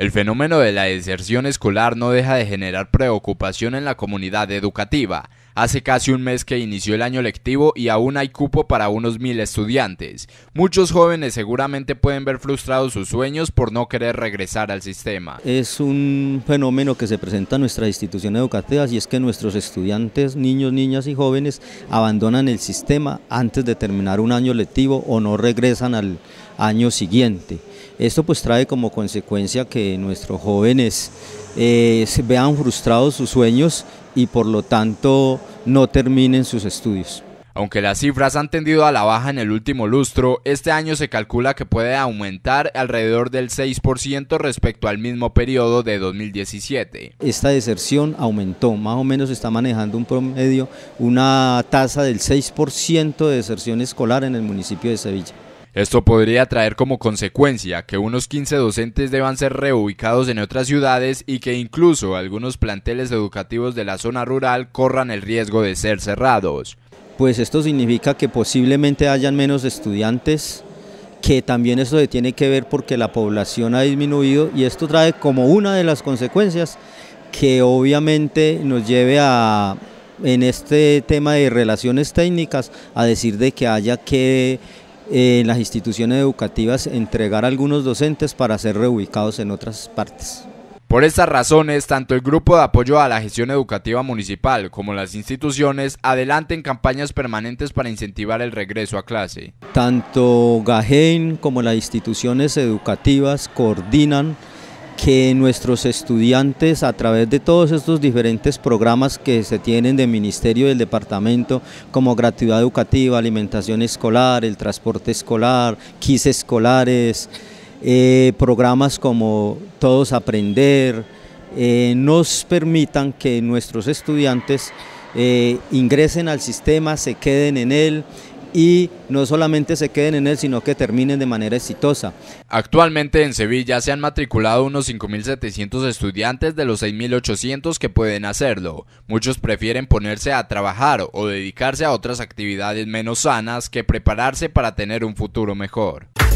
El fenómeno de la deserción escolar no deja de generar preocupación en la comunidad educativa. Hace casi un mes que inició el año lectivo y aún hay cupo para unos mil estudiantes. Muchos jóvenes seguramente pueden ver frustrados sus sueños por no querer regresar al sistema. Es un fenómeno que se presenta en nuestras instituciones educativas y es que nuestros estudiantes, niños, niñas y jóvenes abandonan el sistema antes de terminar un año lectivo o no regresan al año siguiente. Esto pues trae como consecuencia que nuestros jóvenes eh, se vean frustrados sus sueños y por lo tanto no terminen sus estudios. Aunque las cifras han tendido a la baja en el último lustro, este año se calcula que puede aumentar alrededor del 6% respecto al mismo periodo de 2017. Esta deserción aumentó, más o menos está manejando un promedio, una tasa del 6% de deserción escolar en el municipio de Sevilla. Esto podría traer como consecuencia que unos 15 docentes deban ser reubicados en otras ciudades y que incluso algunos planteles educativos de la zona rural corran el riesgo de ser cerrados. Pues esto significa que posiblemente hayan menos estudiantes, que también eso tiene que ver porque la población ha disminuido y esto trae como una de las consecuencias que obviamente nos lleve a, en este tema de relaciones técnicas a decir de que haya que en eh, las instituciones educativas entregar a algunos docentes para ser reubicados en otras partes. Por estas razones, tanto el Grupo de Apoyo a la Gestión Educativa Municipal como las instituciones adelanten campañas permanentes para incentivar el regreso a clase. Tanto GAGEIN como las instituciones educativas coordinan que nuestros estudiantes a través de todos estos diferentes programas que se tienen del Ministerio del Departamento como gratuidad educativa, alimentación escolar, el transporte escolar, kits escolares, eh, programas como Todos Aprender, eh, nos permitan que nuestros estudiantes eh, ingresen al sistema, se queden en él y no solamente se queden en él, sino que terminen de manera exitosa. Actualmente en Sevilla se han matriculado unos 5.700 estudiantes de los 6.800 que pueden hacerlo. Muchos prefieren ponerse a trabajar o dedicarse a otras actividades menos sanas que prepararse para tener un futuro mejor.